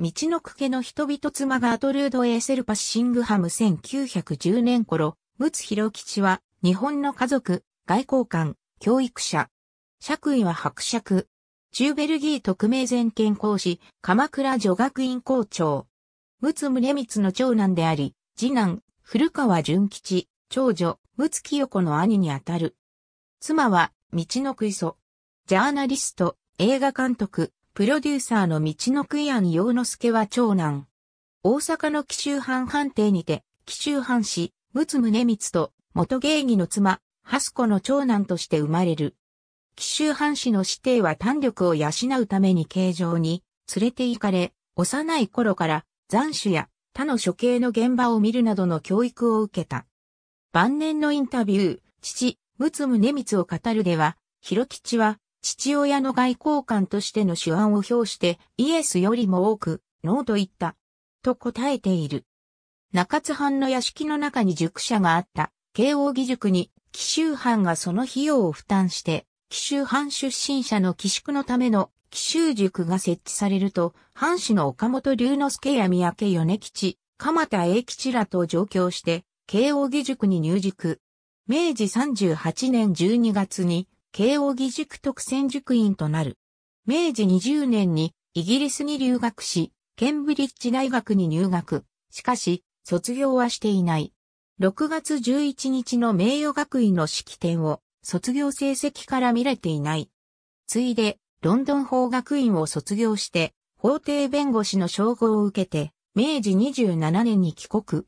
道のく家の人々妻がアトルード・エーセル・パッシングハム1910年頃、陸奥博吉は、日本の家族、外交官、教育者。爵位は伯爵。中ベルギー特命全権講師、鎌倉女学院校長。陸奥ミ光の長男であり、次男、古川淳吉、長女、陸奥清子の兄にあたる。妻は、道のく磯。ジャーナリスト、映画監督、プロデューサーの道のやん洋之助は長男。大阪の紀州藩藩邸にて、紀州藩士、陸奥宗光と、元芸妓の妻、蓮子の長男として生まれる。紀州藩士の指弟は単力を養うために形状に連れて行かれ、幼い頃から斬首や他の処刑の現場を見るなどの教育を受けた。晩年のインタビュー、父、陸奥宗光を語るでは、広吉は父親の外交官としての手腕を表してイエスよりも多く、ノーと言った。と答えている。中津藩の屋敷の中に塾舎があった、慶応義塾に、紀州藩がその費用を負担して、紀州藩出身者の寄宿のための紀州塾が設置されると、藩士の岡本龍之介や三宅米吉、鎌田英吉らと上京して、慶応義塾に入塾。明治38年12月に、慶應義塾特選塾院となる。明治20年にイギリスに留学し、ケンブリッジ大学に入学。しかし、卒業はしていない。6月11日の名誉学位の式典を卒業成績から見れていない。ついで、ロンドン法学院を卒業して、法廷弁護士の称号を受けて、明治27年に帰国。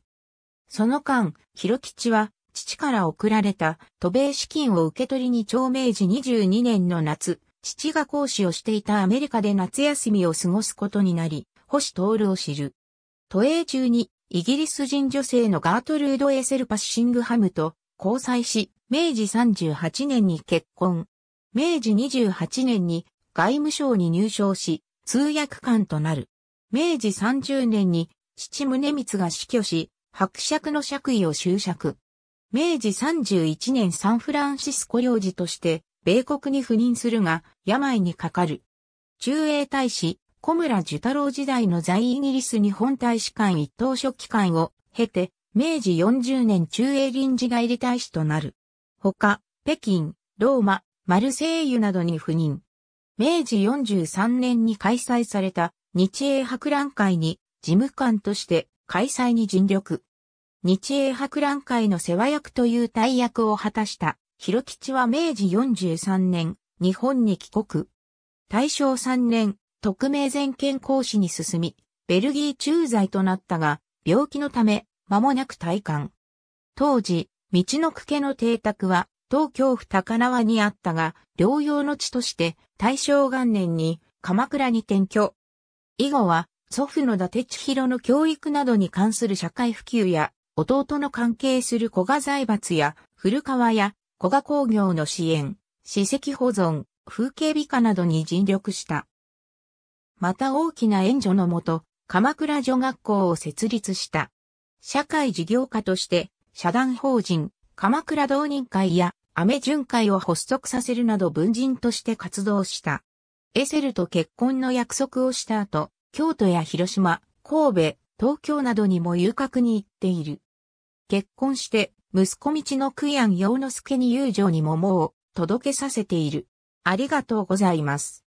その間、広吉は父から送られた渡米資金を受け取りに長明治22年の夏、父が講師をしていたアメリカで夏休みを過ごすことになり、星徹を知る。都営中にイギリス人女性のガートルード・エセルパッシングハムと交際し、明治38年に結婚。明治28年に外務省に入省し、通訳官となる。明治30年に父宗光が死去し、伯爵の爵位を就職。明治31年サンフランシスコ領事として、米国に赴任するが、病にかかる。中英大使、小村寿太郎時代の在イギリス日本大使館一等書記官を経て、明治40年中英臨時外理大使となる。他、北京、ローマ、マルセイユなどに赴任。明治43年に開催された日英博覧会に事務官として開催に尽力。日英博覧会の世話役という大役を果たした、広吉は明治43年、日本に帰国。大正3年、特命全権講師に進み、ベルギー駐在となったが、病気のため、間もなく退官。当時、道の区家の邸宅は、東京府高輪にあったが、療養の地として、大正元年に、鎌倉に転居。以後は、祖父の伊達千尋の教育などに関する社会普及や弟の関係する古賀財閥や古川や古賀工業の支援、史跡保存、風景美化などに尽力した。また大きな援助のもと、鎌倉女学校を設立した。社会事業家として、社団法人、鎌倉同人会や、アメ巡会を発足させるなど文人として活動した。エセルと結婚の約束をした後、京都や広島、神戸、東京などにも遊郭に行っている。結婚して、息子道の久ン洋之助に友情に桃を届けさせている。ありがとうございます。